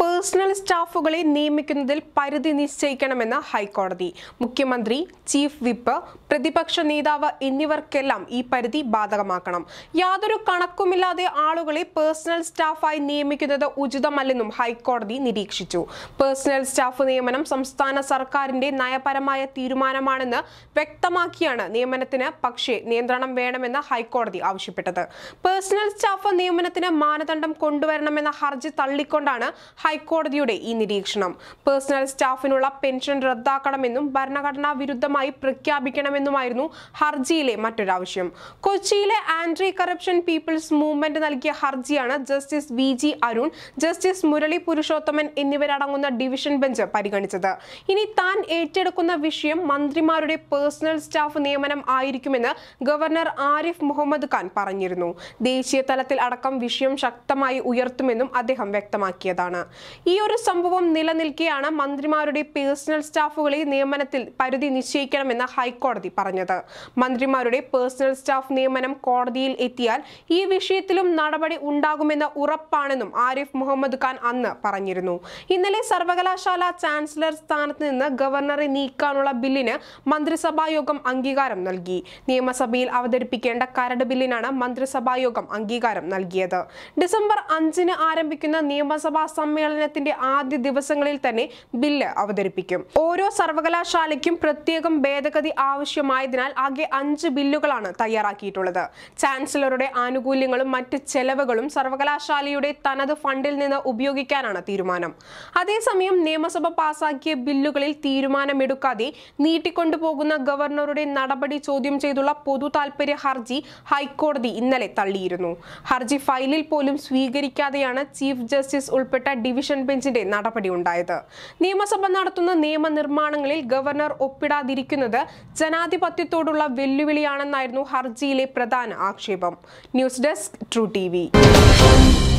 personal സ്റ്റാഫുകളെ നിയമിക്കുന്നതിൽ പരിധി നിശ്ചയിക്കണമെന്ന് ഹൈക്കോടതി മുഖ്യമന്ത്രി ചീഫ് വിപ്പ് പ്രതിപക്ഷ നേതാവ് എന്നിവർക്കെല്ലാം ഈ പരിധി ബാധകമാക്കണം യാതൊരു കണക്കുമില്ലാതെ ആളുകളെ പേഴ്സണൽ സ്റ്റാഫായി നിയമിക്കുന്നത് ഉചിതമല്ലെന്നും ഹൈക്കോടതി നിരീക്ഷിച്ചു പേഴ്സണൽ സ്റ്റാഫ് നിയമനം സംസ്ഥാന സർക്കാരിന്റെ നയപരമായ തീരുമാനമാണെന്ന് വ്യക്തമാക്കിയാണ് നിയമനത്തിന് പക്ഷേ നിയന്ത്രണം വേണമെന്ന് ഹൈക്കോടതി ആവശ്യപ്പെട്ടത് പേഴ്സണൽ സ്റ്റാഫ് നിയമനത്തിന് മാനദണ്ഡം കൊണ്ടുവരണമെന്ന ഹർജി തള്ളിക്കൊണ്ടാണ് ഹൈക്കോടതിയുടെ ഈ നിരീക്ഷണം പേഴ്സണൽ സ്റ്റാഫിനുള്ള പെൻഷൻ റദ്ദാക്കണമെന്നും ഭരണഘടനാ വിരുദ്ധമായി പ്രഖ്യാപിക്കണമെന്നുമായിരുന്നു ഹർജിയിലെ മറ്റൊരാവശ്യം കൊച്ചിയിലെ ആന്റി കറപ്ഷൻ പീപ്പിൾസ് മൂവ്മെന്റ് നൽകിയ ഹർജിയാണ് justice V G Arun justice Murali Purushothaman എന്നിവരടങ്ങുന്ന ഡിവിഷൻ ബെഞ്ച് പരിഗണിച്ചത് ഇനി താൻ ഏറ്റെടുക്കുന്ന വിഷയം മന്ത്രിമാരുടെ പേഴ്സണൽ സ്റ്റാഫ് നിയമനം ആയിരിക്കുമെന്ന് ഗവർണർ ആരിഫ് മുഹമ്മദ് ഖാൻ പറഞ്ഞിരുന്നു ദേശീയ തലത്തിൽ അടക്കം വിഷയം ശക്തമായി ഉയർത്തുമെന്നും അദ്ദേഹം വ്യക്തമാക്കിയതാണ് ഈ ഒരു സംഭവം നിലനിൽക്കെയാണ് മന്ത്രിമാരുടെ പേഴ്സണൽ സ്റ്റാഫുകളെ നിയമനത്തിൽ പരിധി നിശ്ചയിക്കണമെന്ന് ഹൈക്കോടതി പറഞ്ഞത് മന്ത്രിമാരുടെ പേഴ്സണൽ സ്റ്റാഫ് നിയമനം കോടതിയിൽ എത്തിയാൽ ഈ വിഷയത്തിലും നടപടി ഉണ്ടാകുമെന്ന് ഉറപ്പാണെന്നും ആരിഫ് മുഹമ്മദ് ഖാൻ അന്ന് പറഞ്ഞിരുന്നു ഇന്നലെ സർവകലാശാല ചാൻസലർ സ്ഥാനത്ത് നിന്ന് ഗവർണറെ നീക്കാനുള്ള ബില്ലിന് മന്ത്രിസഭാ യോഗം അംഗീകാരം നൽകി നിയമസഭയിൽ അവതരിപ്പിക്കേണ്ട കരട് ബില്ലിനാണ് മന്ത്രിസഭാ യോഗം അംഗീകാരം നൽകിയത് ഡിസംബർ അഞ്ചിന് ആരംഭിക്കുന്ന നിയമസഭാ സമ്മേളനത്തിന്റെ ആദ്യ ദിവസങ്ങളിൽ തന്നെ ബില്ല് അവതരിപ്പിക്കും ഓരോ സർവകലാശാലയ്ക്കും പ്രത്യേകം ഭേദഗതി ആവശ്യമായതിനാൽ ആകെ അഞ്ച് ബില്ലുകളാണ് തയ്യാറാക്കിയിട്ടുള്ളത് ചാൻസലറുടെ ആനുകൂല്യങ്ങളും മറ്റ് ചെലവുകളും സർവകലാശാലയുടെ തനത് ഫണ്ടിൽ നിന്ന് ഉപയോഗിക്കാനാണ് തീരുമാനം അതേസമയം നിയമസഭ പാസാക്കിയ ബില്ലുകളിൽ തീരുമാനമെടുക്കാതെ നീട്ടിക്കൊണ്ടുപോകുന്ന ഗവർണറുടെ നടപടി ചോദ്യം ചെയ്തുള്ള പൊതു താൽപര്യ ഹർജി ഹൈക്കോടതി ഇന്നലെ തള്ളിയിരുന്നു ഹർജി ഫയലിൽ പോലും സ്വീകരിക്കാതെയാണ് ചീഫ് ജസ്റ്റിസ് ഉൾപ്പെട്ട ബന്ധപ്പെട്ട ഡിവിഷൻ ബെഞ്ചിന്റെ ഉണ്ടായത് നിയമസഭ നടത്തുന്ന നിയമനിർമ്മാണങ്ങളിൽ ഗവർണർ ഒപ്പിടാതിരിക്കുന്നത് ജനാധിപത്യത്തോടുള്ള വെല്ലുവിളിയാണെന്നായിരുന്നു ഹർജിയിലെ പ്രധാന ആക്ഷേപം ന്യൂസ് ഡെസ്ക് ട്രൂ ടി